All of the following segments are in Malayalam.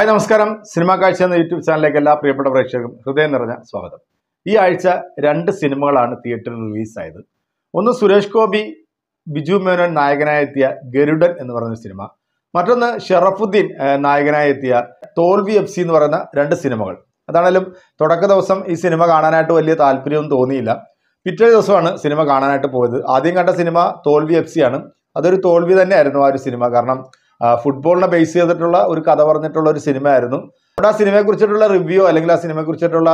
ഹായ് നമസ്കാരം സിനിമാ കാഴ്ച എന്ന യൂട്യൂബ് ചാനലിലേക്ക് എല്ലാ പ്രിയപ്പെട്ട പ്രേക്ഷകർക്കും ഹൃദയം നിറഞ്ഞ സ്വാഗതം ഈ ആഴ്ച രണ്ട് സിനിമകളാണ് തിയേറ്ററിൽ റിലീസായത് ഒന്ന് സുരേഷ് ഗോപി ബിജു മേനോൻ നായകനായെത്തിയ ഗരുഡൻ എന്ന് പറയുന്ന സിനിമ മറ്റൊന്ന് ഷറഫുദ്ദീൻ നായകനായെത്തിയ തോൽവി എഫ് സി എന്ന് പറയുന്ന രണ്ട് സിനിമകൾ അതാണേലും തുടക്ക ദിവസം ഈ സിനിമ കാണാനായിട്ട് വലിയ താല്പര്യമൊന്നും തോന്നിയില്ല പിറ്റേ ദിവസമാണ് സിനിമ കാണാനായിട്ട് പോയത് ആദ്യം കണ്ട സിനിമ തോൽവി എഫ് സി ആണ് അതൊരു തോൽവി തന്നെയായിരുന്നു ആ ഒരു സിനിമ കാരണം ഫുട്ബോളിനെ ബേസ് ചെയ്തിട്ടുള്ള ഒരു കഥ പറഞ്ഞിട്ടുള്ള ഒരു സിനിമ ആയിരുന്നു അവിടെ ആ സിനിമയെ കുറിച്ചിട്ടുള്ള റിവ്യൂ അല്ലെങ്കിൽ ആ സിനിമയെ കുറിച്ചിട്ടുള്ള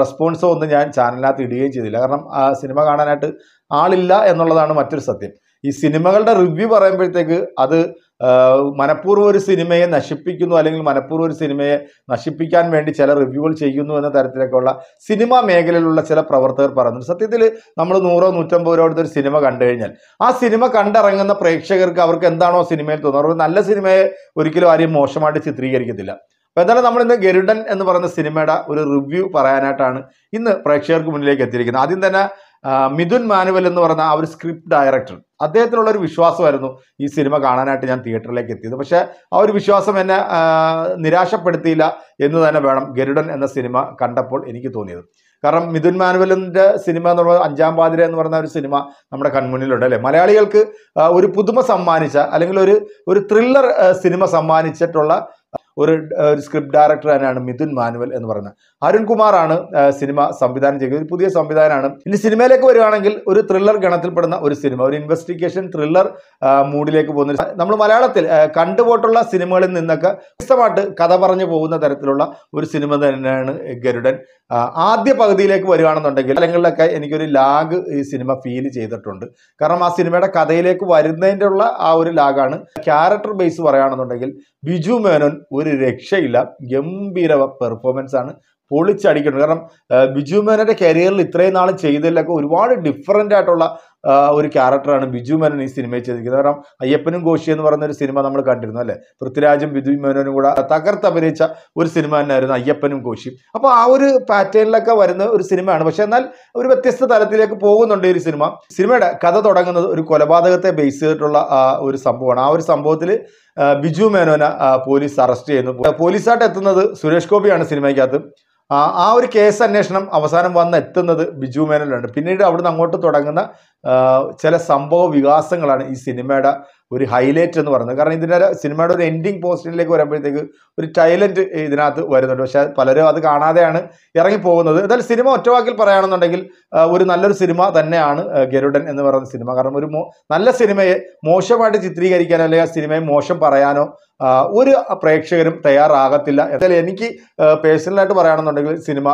റെസ്പോൺസോ ഒന്നും ഞാൻ ചാനലിനകത്ത് ഇടുകയും ചെയ്തില്ല കാരണം ആ സിനിമ കാണാനായിട്ട് ആളില്ല എന്നുള്ളതാണ് മറ്റൊരു സത്യം ഈ സിനിമകളുടെ റിവ്യൂ പറയുമ്പോഴത്തേക്ക് അത് മനഃപൂർവ്വം ഒരു സിനിമയെ നശിപ്പിക്കുന്നു അല്ലെങ്കിൽ മനഃപൂർവ്വം ഒരു സിനിമയെ നശിപ്പിക്കാൻ വേണ്ടി ചില റിവ്യൂകൾ ചെയ്യുന്നു എന്ന തരത്തിലൊക്കെയുള്ള സിനിമാ മേഖലയിലുള്ള ചില പ്രവർത്തകർ പറയുന്നുണ്ട് സത്യത്തിൽ നമ്മൾ നൂറോ നൂറ്റമ്പത് രൂപ ഒരു സിനിമ കണ്ടു കഴിഞ്ഞാൽ ആ സിനിമ കണ്ടിറങ്ങുന്ന പ്രേക്ഷകർക്ക് അവർക്ക് എന്താണോ സിനിമയിൽ തോന്നുന്നത് നല്ല സിനിമയെ ഒരിക്കലും ആരെയും മോശമായിട്ട് ചിത്രീകരിക്കത്തില്ല അപ്പോൾ എന്തായാലും നമ്മൾ ഇന്ന് ഗരുഡൻ എന്ന് പറയുന്ന സിനിമയുടെ ഒരു റിവ്യൂ പറയാനായിട്ടാണ് ഇന്ന് പ്രേക്ഷകർക്ക് മുന്നിലേക്ക് എത്തിയിരിക്കുന്നത് ആദ്യം തന്നെ മിഥുൻ മാനുവൽ എന്ന് പറയുന്ന ആ ഒരു സ്ക്രിപ്റ്റ് ഡയറക്ടർ അദ്ദേഹത്തിനുള്ള ഒരു വിശ്വാസമായിരുന്നു ഈ സിനിമ കാണാനായിട്ട് ഞാൻ തിയേറ്ററിലേക്ക് എത്തിയത് പക്ഷേ ആ ഒരു വിശ്വാസം എന്നെ നിരാശപ്പെടുത്തിയില്ല എന്ന് തന്നെ വേണം ഗരുഡൻ എന്ന സിനിമ കണ്ടപ്പോൾ എനിക്ക് തോന്നിയത് കാരണം മിഥുൻ മാനുവലിൻ്റെ സിനിമ എന്ന് പറയുന്നത് അഞ്ചാം പാതിര എന്ന് പറയുന്ന ഒരു സിനിമ നമ്മുടെ കൺമുന്നിലുണ്ട് അല്ലേ മലയാളികൾക്ക് ഒരു പുതുമ സമ്മാനിച്ച അല്ലെങ്കിൽ ഒരു ഒരു ത്രില്ലർ സിനിമ സമ്മാനിച്ചിട്ടുള്ള ഒരു സ്ക്രിപ്റ്റ് ഡയറക്ടർ തന്നെയാണ് മിഥുൻ മാനുവൽ എന്ന് പറയുന്നത് അരുൺകുമാറാണ് സിനിമ സംവിധാനം ചെയ്യുന്നത് ഒരു പുതിയ സംവിധാനമാണ് ഇനി സിനിമയിലേക്ക് വരികയാണെങ്കിൽ ഒരു ത്രില്ലർ ഗണത്തിൽപ്പെടുന്ന ഒരു സിനിമ ഒരു ഇൻവെസ്റ്റിഗേഷൻ ത്രില്ലർ മൂഡിലേക്ക് പോകുന്ന നമ്മൾ മലയാളത്തിൽ കണ്ടുപോട്ടുള്ള സിനിമകളിൽ നിന്നൊക്കെ വ്യക്തമായിട്ട് കഥ പറഞ്ഞു പോകുന്ന തരത്തിലുള്ള ഒരു സിനിമ തന്നെയാണ് ഗരുഡൻ ആദ്യ പകുതിയിലേക്ക് വരികയാണെന്നുണ്ടെങ്കിൽ സ്ഥലങ്ങളിലൊക്കെ എനിക്കൊരു ലാഗ് ഈ സിനിമ ഫീൽ ചെയ്തിട്ടുണ്ട് കാരണം ആ സിനിമയുടെ കഥയിലേക്ക് വരുന്നതിൻ്റെ ഉള്ള ആ ഒരു ലാഗാണ് ക്യാരക്ടർ ബേസ് പറയുകയാണെന്നുണ്ടെങ്കിൽ ബിജു മേനോൻ ഒരു ഒരു രക്ഷയില്ല ഗംഭീര പെർഫോമൻസ് ആണ് പൊളിച്ചടിക്കുന്നു കാരണം ബിജു മേനന്റെ കരിയറിൽ ഇത്രയും നാൾ ചെയ്തതിലൊക്കെ ഒരുപാട് ഡിഫറൻ്റ് ആയിട്ടുള്ള ഒരു ക്യാരക്ടറാണ് ബിജു മേനൻ ഈ സിനിമയിൽ ചെയ്തിരിക്കുന്നത് കാരണം അയ്യപ്പനും കോശി എന്ന് പറയുന്ന ഒരു സിനിമ നമ്മൾ കണ്ടിരുന്നു അല്ലേ പൃഥ്വിരാജും ബിജു മേനോനും കൂടെ തകർത്ത് അഭിനയിച്ച ഒരു സിനിമ തന്നെയായിരുന്നു അയ്യപ്പനും കോശിയും അപ്പോൾ ആ ഒരു പാറ്റേണിലൊക്കെ വരുന്ന ഒരു സിനിമയാണ് പക്ഷെ എന്നാൽ ഒരു വ്യത്യസ്ത തലത്തിലേക്ക് പോകുന്നുണ്ട് ഈ സിനിമ സിനിമയുടെ കഥ തുടങ്ങുന്നത് ഒരു കൊലപാതകത്തെ ബേസ് ചെയ്തിട്ടുള്ള ഒരു സംഭവമാണ് ആ ഒരു സംഭവത്തിൽ ബിജു മേനോനെ പോലീസ് അറസ്റ്റ് ചെയ്യുന്നു പോലീസായിട്ട് എത്തുന്നത് സുരേഷ് ഗോപിയാണ് സിനിമയ്ക്കകത്ത് ആ ഒരു കേസ് അന്വേഷണം അവസാനം വന്ന് എത്തുന്നത് ബിജു മേനോനിലാണ് പിന്നീട് അവിടുന്ന് അങ്ങോട്ട് തുടങ്ങുന്ന ചില സംഭവ വികാസങ്ങളാണ് ഈ സിനിമയുടെ ഒരു ഹൈലൈറ്റ് എന്ന് പറയുന്നത് കാരണം ഇതിൻ്റെ സിനിമയുടെ ഒരു എൻഡിങ് പോസ്റ്റിലേക്ക് വരുമ്പോഴത്തേക്ക് ഒരു ടൈലൻറ്റ് ഇതിനകത്ത് വരുന്നുണ്ട് പക്ഷേ പലരും അത് കാണാതെയാണ് ഇറങ്ങിപ്പോകുന്നത് എന്നാൽ സിനിമ ഒറ്റവാക്കിൽ പറയുകയാണെന്നുണ്ടെങ്കിൽ ഒരു നല്ലൊരു സിനിമ തന്നെയാണ് ഗരുഡൻ എന്ന് പറയുന്ന സിനിമ കാരണം ഒരു നല്ല സിനിമയെ മോശമായിട്ട് ചിത്രീകരിക്കാനോ അല്ലെങ്കിൽ ആ സിനിമയെ മോശം പറയാനോ ഒരു പ്രേക്ഷകരും തയ്യാറാകത്തില്ല എന്നാൽ എനിക്ക് പേഴ്സണലായിട്ട് പറയുകയാണെന്നുണ്ടെങ്കിൽ സിനിമ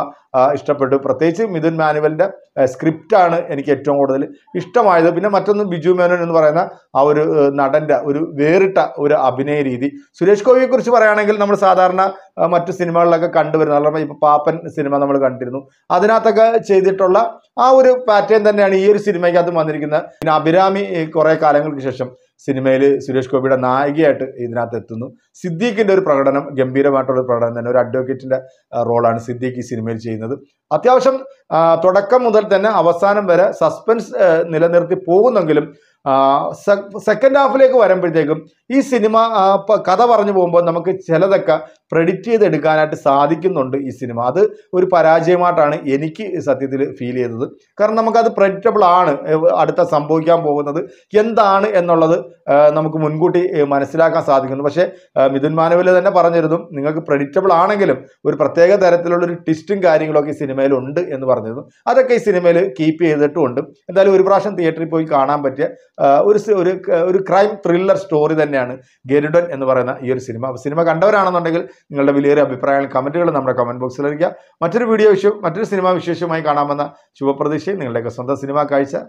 ഇഷ്ടപ്പെട്ടു പ്രത്യേകിച്ച് മിഥുൻ മാനുവലിൻ്റെ സ്ക്രിപ്റ്റാണ് എനിക്ക് ഏറ്റവും കൂടുതൽ ഇഷ്ടമായത് പിന്നെ മറ്റൊന്ന് ബിജു മേനോൻ എന്ന് പറയുന്ന ആ ഒരു നടൻ്റെ ഒരു വേറിട്ട ഒരു അഭിനയ രീതി സുരേഷ് ഗോപിയെ കുറിച്ച് പറയുകയാണെങ്കിൽ നമ്മൾ സാധാരണ മറ്റു സിനിമകളിലൊക്കെ കണ്ടുവരുന്ന അല്ലെങ്കിൽ ഇപ്പോൾ പാപ്പൻ സിനിമ നമ്മൾ കണ്ടിരുന്നു അതിനകത്തൊക്കെ ചെയ്തിട്ടുള്ള ആ ഒരു പാറ്റേൺ തന്നെയാണ് ഈ ഒരു സിനിമയ്ക്കകത്ത് വന്നിരിക്കുന്നത് പിന്നെ അഭിരാമി കുറേ കാലങ്ങൾക്ക് ശേഷം സിനിമയിൽ സുരേഷ് ഗോപിയുടെ നായികയായിട്ട് ഇതിനകത്ത് എത്തുന്നു സിദ്ദീഖിൻ്റെ ഒരു പ്രകടനം ഗംഭീരമായിട്ടുള്ള പ്രകടനം തന്നെ ഒരു അഡ്വക്കേറ്റിൻ്റെ റോളാണ് സിദ്ദീഖ് ഈ സിനിമയിൽ ചെയ്യുന്നത് അത്യാവശ്യം തുടക്കം മുതൽ തന്നെ അവസാനം വരെ സസ്പെൻസ് നിലനിർത്തി പോകുന്നെങ്കിലും സെക്കൻഡ് ഹാഫിലേക്ക് വരുമ്പോഴത്തേക്കും ഈ സിനിമ കഥ പറഞ്ഞു പോകുമ്പോൾ നമുക്ക് ചിലതൊക്കെ പ്രെഡിക്റ്റ് ചെയ്തെടുക്കാനായിട്ട് സാധിക്കുന്നുണ്ട് ഈ സിനിമ അത് ഒരു പരാജയമായിട്ടാണ് എനിക്ക് സത്യത്തിൽ ഫീൽ ചെയ്തത് കാരണം നമുക്കത് പ്രെഡിക്റ്റബിൾ ആണ് അടുത്ത സംഭവിക്കാൻ പോകുന്നത് എന്താണ് എന്നുള്ളത് നമുക്ക് മുൻകൂട്ടി മനസ്സിലാക്കാൻ സാധിക്കുന്നു പക്ഷേ മിഥുൻ മാനവിൽ തന്നെ പറഞ്ഞിരുന്നു നിങ്ങൾക്ക് പ്രെഡിക്റ്റബിൾ ആണെങ്കിലും ഒരു പ്രത്യേക തരത്തിലുള്ള ഒരു ട്വിസ്റ്റും കാര്യങ്ങളൊക്കെ ഈ സിനിമയിൽ ഉണ്ട് എന്ന് പറഞ്ഞിരുന്നു അതൊക്കെ ഈ സിനിമയിൽ കീപ്പ് ചെയ്തിട്ടുമുണ്ട് എന്തായാലും ഒരു പ്രാവശ്യം തിയേറ്ററിൽ പോയി കാണാൻ പറ്റിയ ഒരു ഒരു ഒരു ക്രൈം ത്രില്ലർ സ്റ്റോറി തന്നെയാണ് ഗരുഡൻ എന്ന് പറയുന്ന ഈ ഒരു സിനിമ അപ്പോൾ സിനിമ കണ്ടവരാണെന്നുണ്ടെങ്കിൽ നിങ്ങളുടെ വിലയേറിയ അഭിപ്രായങ്ങൾ കമൻറ്റുകൾ നമ്മുടെ കമൻറ്റ് ബോക്സിൽ അറിയിക്കുക മറ്റൊരു വീഡിയോ വിഷയം മറ്റൊരു സിനിമാ വിശേഷമായി കാണാമെന്ന ശുഭപ്രതീക്ഷയും നിങ്ങളുടെയൊക്കെ സ്വന്തം സിനിമാ കാഴ്ച